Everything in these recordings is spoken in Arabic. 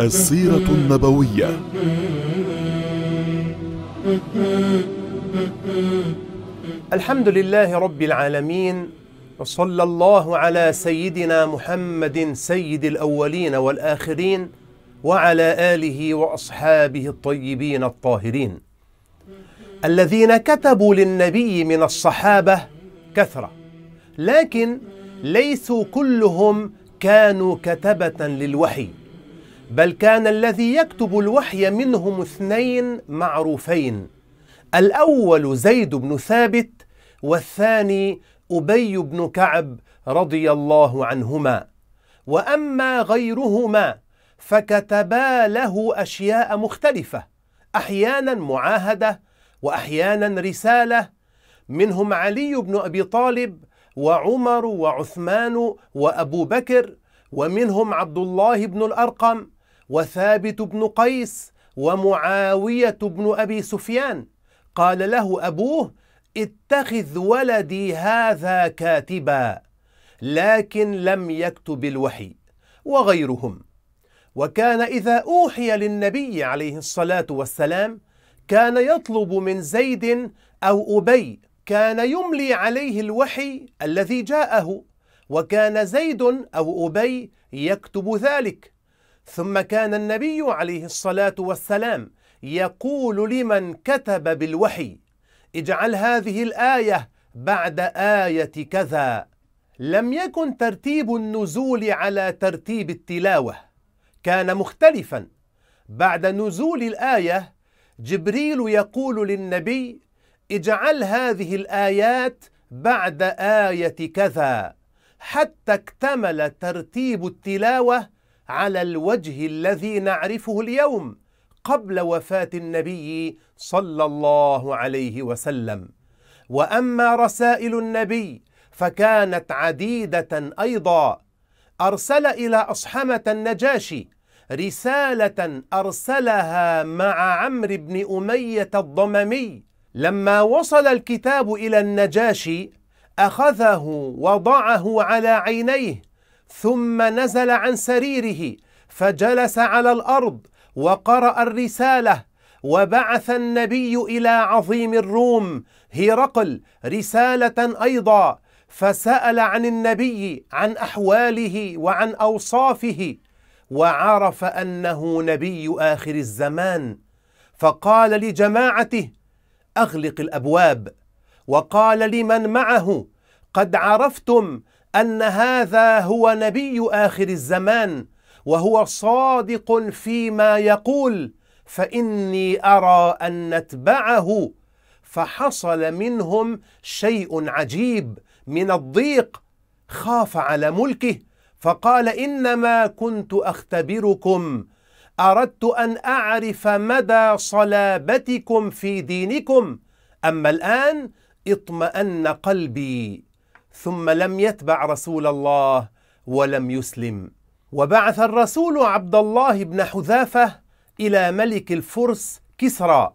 السيرة النبوية الحمد لله رب العالمين وصلى الله على سيدنا محمد سيد الأولين والآخرين وعلى آله وأصحابه الطيبين الطاهرين الذين كتبوا للنبي من الصحابة كثرة لكن ليسوا كلهم كانوا كتبة للوحي بل كان الذي يكتب الوحي منهم اثنين معروفين الأول زيد بن ثابت والثاني أبي بن كعب رضي الله عنهما وأما غيرهما فكتبا له أشياء مختلفة أحيانا معاهدة وأحيانا رسالة منهم علي بن أبي طالب وعمر وعثمان وابو بكر ومنهم عبد الله بن الارقم وثابت بن قيس ومعاويه بن ابي سفيان قال له ابوه اتخذ ولدي هذا كاتبا لكن لم يكتب الوحي وغيرهم وكان اذا اوحي للنبي عليه الصلاه والسلام كان يطلب من زيد او ابي كان يملي عليه الوحي الذي جاءه وكان زيد او ابي يكتب ذلك ثم كان النبي عليه الصلاه والسلام يقول لمن كتب بالوحي اجعل هذه الايه بعد ايه كذا لم يكن ترتيب النزول على ترتيب التلاوه كان مختلفا بعد نزول الايه جبريل يقول للنبي اجعل هذه الآيات بعد آية كذا حتى اكتمل ترتيب التلاوة على الوجه الذي نعرفه اليوم قبل وفاة النبي صلى الله عليه وسلم وأما رسائل النبي فكانت عديدة أيضا أرسل إلى أصحمة النجاشي رسالة أرسلها مع عمرو بن أمية الضممي لما وصل الكتاب إلى النجاشي أخذه وضعه على عينيه ثم نزل عن سريره فجلس على الأرض وقرأ الرسالة وبعث النبي إلى عظيم الروم هرقل رسالة أيضا فسأل عن النبي عن أحواله وعن أوصافه وعرف أنه نبي آخر الزمان فقال لجماعته أغلق الأبواب وقال لمن معه قد عرفتم أن هذا هو نبي آخر الزمان وهو صادق فيما يقول فإني أرى أن نتبعه فحصل منهم شيء عجيب من الضيق خاف على ملكه فقال إنما كنت أختبركم أردت أن أعرف مدى صلابتكم في دينكم أما الآن اطمأن قلبي ثم لم يتبع رسول الله ولم يسلم وبعث الرسول عبد الله بن حذافة إلى ملك الفرس كسرى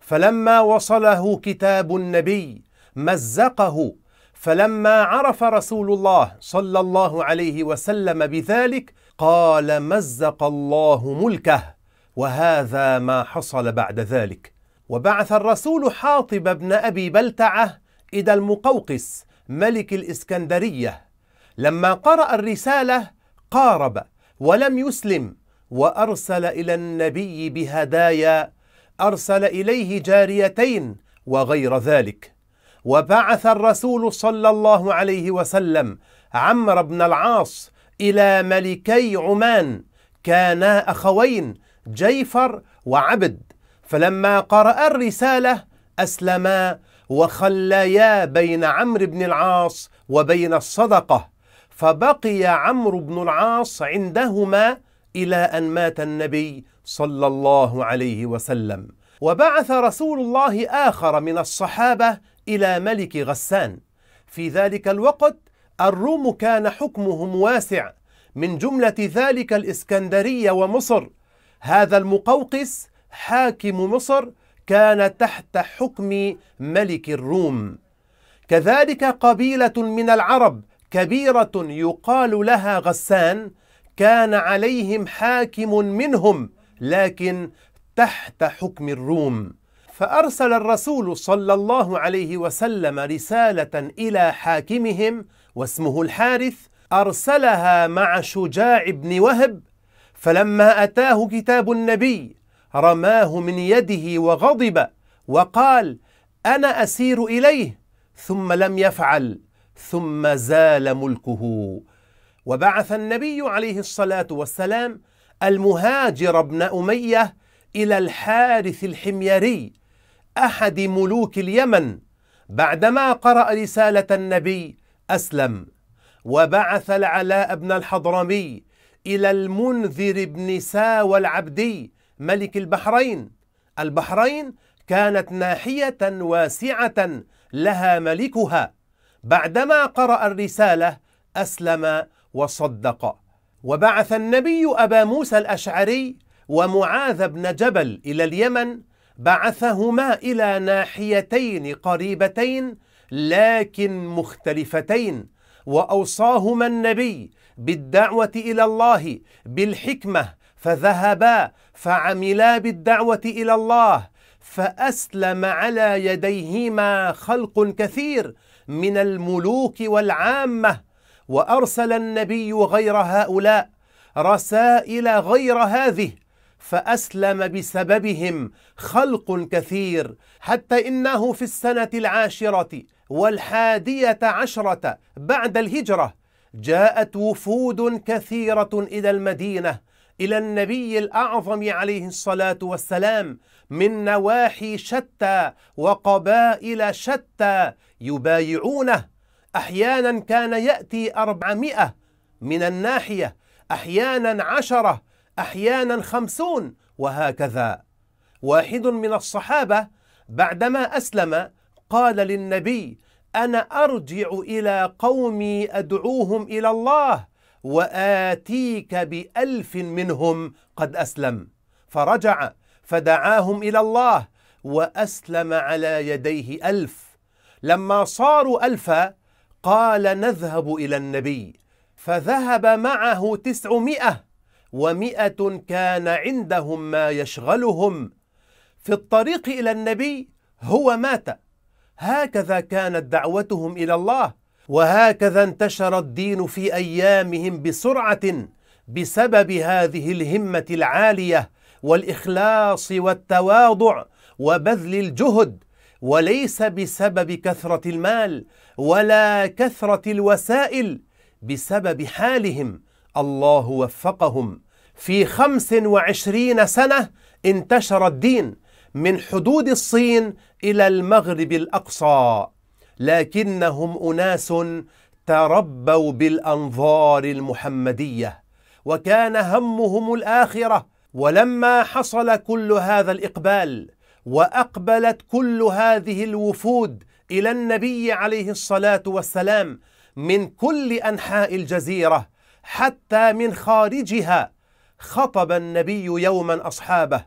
فلما وصله كتاب النبي مزقه فلما عرف رسول الله صلى الله عليه وسلم بذلك قال مزق الله ملكه وهذا ما حصل بعد ذلك وبعث الرسول حاطب بن أبي بلتعة إلى المقوقس ملك الإسكندرية لما قرأ الرسالة قارب ولم يسلم وأرسل إلى النبي بهدايا أرسل إليه جاريتين وغير ذلك وبعث الرسول صلى الله عليه وسلم عمرو بن العاص إلى ملكي عمان كانا أخوين جيفر وعبد فلما قرأ الرسالة أسلما وخليا بين عمرو بن العاص وبين الصدقة فبقي عمرو بن العاص عندهما إلى أن مات النبي صلى الله عليه وسلم وبعث رسول الله آخر من الصحابة إلى ملك غسان في ذلك الوقت الروم كان حكمهم واسع من جملة ذلك الإسكندرية ومصر هذا المقوقس حاكم مصر كان تحت حكم ملك الروم كذلك قبيلة من العرب كبيرة يقال لها غسان كان عليهم حاكم منهم لكن تحت حكم الروم فأرسل الرسول صلى الله عليه وسلم رسالة إلى حاكمهم واسمه الحارث أرسلها مع شجاع بن وهب فلما أتاه كتاب النبي رماه من يده وغضب وقال أنا أسير إليه ثم لم يفعل ثم زال ملكه وبعث النبي عليه الصلاة والسلام المهاجر بن أمية إلى الحارث الحميري أحد ملوك اليمن بعدما قرأ رسالة النبي أسلم وبعث العلاء بن الحضرمي إلى المنذر بن ساوى العبدي ملك البحرين البحرين كانت ناحية واسعة لها ملكها بعدما قرأ الرسالة أسلم وصدق وبعث النبي أبا موسى الأشعري ومعاذ بن جبل إلى اليمن بعثهما إلى ناحيتين قريبتين لكن مختلفتين واوصاهما النبي بالدعوه الى الله بالحكمه فذهبا فعملا بالدعوه الى الله فاسلم على يديهما خلق كثير من الملوك والعامه وارسل النبي غير هؤلاء رسائل غير هذه فأسلم بسببهم خلق كثير حتى إنه في السنة العاشرة والحادية عشرة بعد الهجرة جاءت وفود كثيرة إلى المدينة إلى النبي الأعظم عليه الصلاة والسلام من نواحي شتى وقبائل شتى يبايعونه أحيانا كان يأتي أربعمائة من الناحية أحيانا عشرة أحيانا خمسون وهكذا واحد من الصحابة بعدما أسلم قال للنبي أنا أرجع إلى قومي أدعوهم إلى الله وآتيك بألف منهم قد أسلم فرجع فدعاهم إلى الله وأسلم على يديه ألف لما صاروا ألفا قال نذهب إلى النبي فذهب معه تسعمائة ومئة كان عندهم ما يشغلهم في الطريق إلى النبي هو مات هكذا كانت دعوتهم إلى الله وهكذا انتشر الدين في أيامهم بسرعة بسبب هذه الهمة العالية والإخلاص والتواضع وبذل الجهد وليس بسبب كثرة المال ولا كثرة الوسائل بسبب حالهم الله وفقهم في 25 سنة انتشر الدين من حدود الصين إلى المغرب الأقصى لكنهم أناس تربوا بالأنظار المحمدية وكان همهم الآخرة ولما حصل كل هذا الإقبال وأقبلت كل هذه الوفود إلى النبي عليه الصلاة والسلام من كل أنحاء الجزيرة حتى من خارجها خطب النبي يوما اصحابه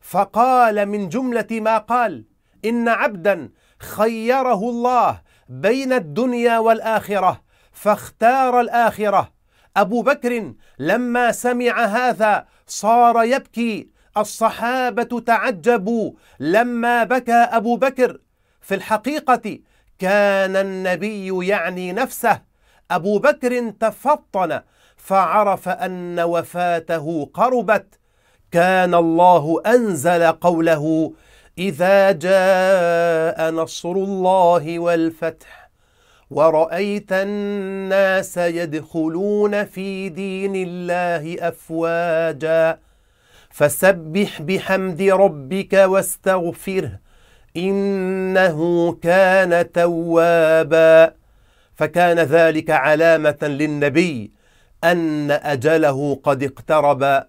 فقال من جمله ما قال ان عبدا خيره الله بين الدنيا والاخره فاختار الاخره ابو بكر لما سمع هذا صار يبكي الصحابه تعجبوا لما بكى ابو بكر في الحقيقه كان النبي يعني نفسه أبو بكر تفطن فعرف أن وفاته قربت كان الله أنزل قوله إذا جاء نصر الله والفتح ورأيت الناس يدخلون في دين الله أفواجا فسبح بحمد ربك واستغفره إنه كان توابا فكان ذلك علامة للنبي أن أجله قد اقترب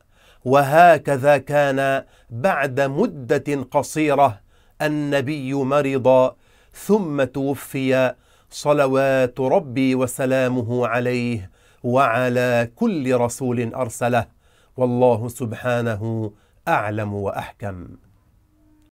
وهكذا كان بعد مدة قصيرة النبي مرض ثم توفي صلوات ربي وسلامه عليه وعلى كل رسول أرسله والله سبحانه أعلم وأحكم